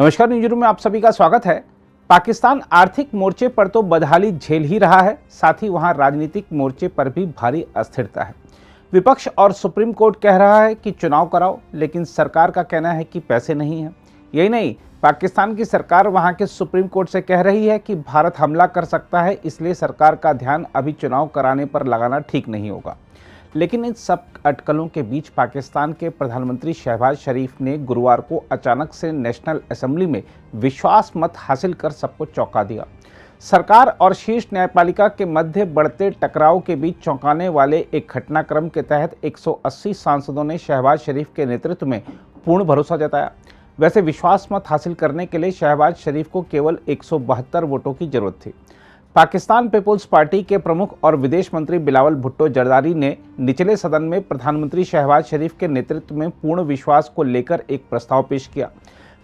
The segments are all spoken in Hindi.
नमस्कार न्यूज रूम में आप सभी का स्वागत है पाकिस्तान आर्थिक मोर्चे पर तो बदहाली झेल ही रहा है साथ ही वहां राजनीतिक मोर्चे पर भी भारी अस्थिरता है विपक्ष और सुप्रीम कोर्ट कह रहा है कि चुनाव कराओ लेकिन सरकार का कहना है कि पैसे नहीं हैं यही नहीं पाकिस्तान की सरकार वहां के सुप्रीम कोर्ट से कह रही है कि भारत हमला कर सकता है इसलिए सरकार का ध्यान अभी चुनाव कराने पर लगाना ठीक नहीं होगा लेकिन इन सब अटकलों के बीच पाकिस्तान के प्रधानमंत्री शहबाज शरीफ ने गुरुवार को अचानक से नेशनल असम्बली में विश्वास मत हासिल कर सबको चौंका दिया सरकार और शीर्ष न्यायपालिका के मध्य बढ़ते टकराव के बीच चौंकाने वाले एक घटनाक्रम के तहत 180 सांसदों ने शहबाज शरीफ के नेतृत्व में पूर्ण भरोसा जताया वैसे विश्वास मत हासिल करने के लिए शहबाज शरीफ को केवल एक वोटों की जरूरत थी पाकिस्तान पीपुल्स पार्टी के प्रमुख और विदेश मंत्री बिलावल भुट्टो जरदारी ने निचले सदन में प्रधानमंत्री शहबाज शरीफ के नेतृत्व में पूर्ण विश्वास को लेकर एक प्रस्ताव पेश किया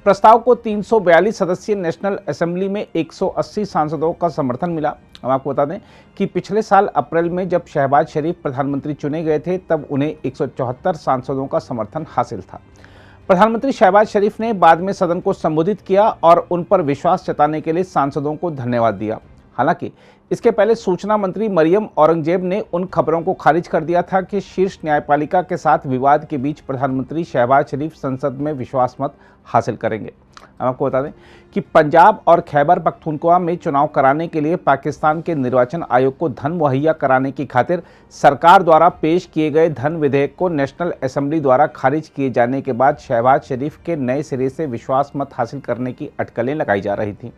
प्रस्ताव को 342 सदस्यीय नेशनल असेंबली में 180 सांसदों का समर्थन मिला हम आपको बता दें कि पिछले साल अप्रैल में जब शहबाज शरीफ प्रधानमंत्री चुने गए थे तब उन्हें एक सांसदों का समर्थन हासिल था प्रधानमंत्री शहबाज शरीफ ने बाद में सदन को संबोधित किया और उन पर विश्वास जताने के लिए सांसदों को धन्यवाद दिया हालांकि इसके पहले सूचना मंत्री मरियम औरंगजेब ने उन खबरों को खारिज कर दिया था कि शीर्ष न्यायपालिका के साथ विवाद के बीच प्रधानमंत्री शहबाज शरीफ संसद में विश्वास मत हासिल करेंगे हम आपको बता दें कि पंजाब और खैबर पख्तूनख्वा में चुनाव कराने के लिए पाकिस्तान के निर्वाचन आयोग को धन मुहैया कराने की खातिर सरकार द्वारा पेश किए गए धन विधेयक को नेशनल असेंबली द्वारा खारिज किए जाने के बाद शहबाज शरीफ के नए सिरे से विश्वास मत हासिल करने की अटकलें लगाई जा रही थीं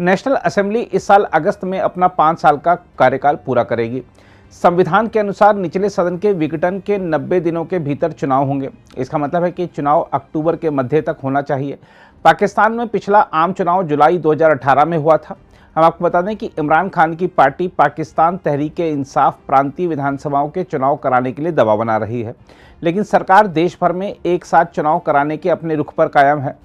नेशनल असेंबली इस साल अगस्त में अपना पाँच साल का कार्यकाल पूरा करेगी संविधान के अनुसार निचले सदन के विघटन के 90 दिनों के भीतर चुनाव होंगे इसका मतलब है कि चुनाव अक्टूबर के मध्य तक होना चाहिए पाकिस्तान में पिछला आम चुनाव जुलाई 2018 में हुआ था हम आपको बता दें कि इमरान खान की पार्टी पाकिस्तान तहरीक इंसाफ प्रांतीय विधानसभाओं के चुनाव कराने के लिए दबाव बना रही है लेकिन सरकार देश भर में एक साथ चुनाव कराने के अपने रुख पर कायम है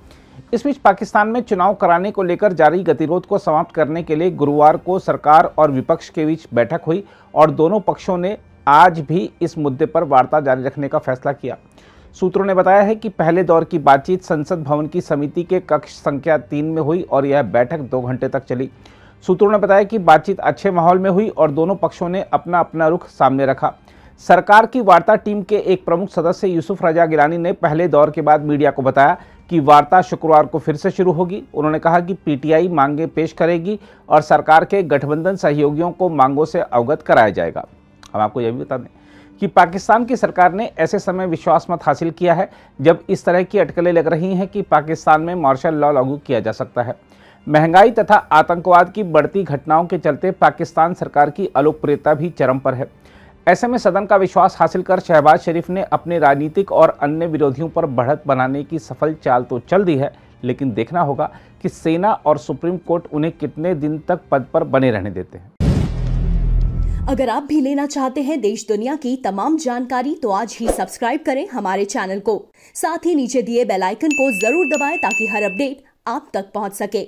इस बीच पाकिस्तान में चुनाव कराने को लेकर जारी गतिरोध को समाप्त करने के लिए गुरुवार को सरकार और विपक्ष के बीच बैठक हुई और दोनों पक्षों ने आज भी इस मुद्दे पर वार्ता जारी रखने का फैसला किया सूत्रों ने बताया है कि पहले दौर की बातचीत संसद भवन की समिति के कक्ष संख्या तीन में हुई और यह बैठक दो घंटे तक चली सूत्रों ने बताया कि बातचीत अच्छे माहौल में हुई और दोनों पक्षों ने अपना अपना रुख सामने रखा सरकार की वार्ता टीम के एक प्रमुख सदस्य यूसुफ रजा गिलानी ने पहले दौर के बाद मीडिया को बताया की वार्ता शुक्रवार को फिर से शुरू होगी उन्होंने कहा कि पीटीआई मांगे पेश करेगी और सरकार के गठबंधन सहयोगियों को मांगों से अवगत कराया जाएगा हम आपको यह भी बता दें कि पाकिस्तान की सरकार ने ऐसे समय विश्वास मत हासिल किया है जब इस तरह की अटकलें लग रही हैं कि पाकिस्तान में मार्शल लॉ लागू किया जा सकता है महंगाई तथा आतंकवाद की बढ़ती घटनाओं के चलते पाकिस्तान सरकार की अलोकप्रियता भी चरम पर है ऐसे में सदन का विश्वास हासिल कर शहबाज शरीफ ने अपने राजनीतिक और अन्य विरोधियों पर बढ़त बनाने की सफल चाल तो चल दी है लेकिन देखना होगा कि सेना और सुप्रीम कोर्ट उन्हें कितने दिन तक पद पर बने रहने देते हैं अगर आप भी लेना चाहते हैं देश दुनिया की तमाम जानकारी तो आज ही सब्सक्राइब करें हमारे चैनल को साथ ही नीचे दिए बेलाइकन को जरूर दबाए ताकि हर अपडेट आप तक पहुँच सके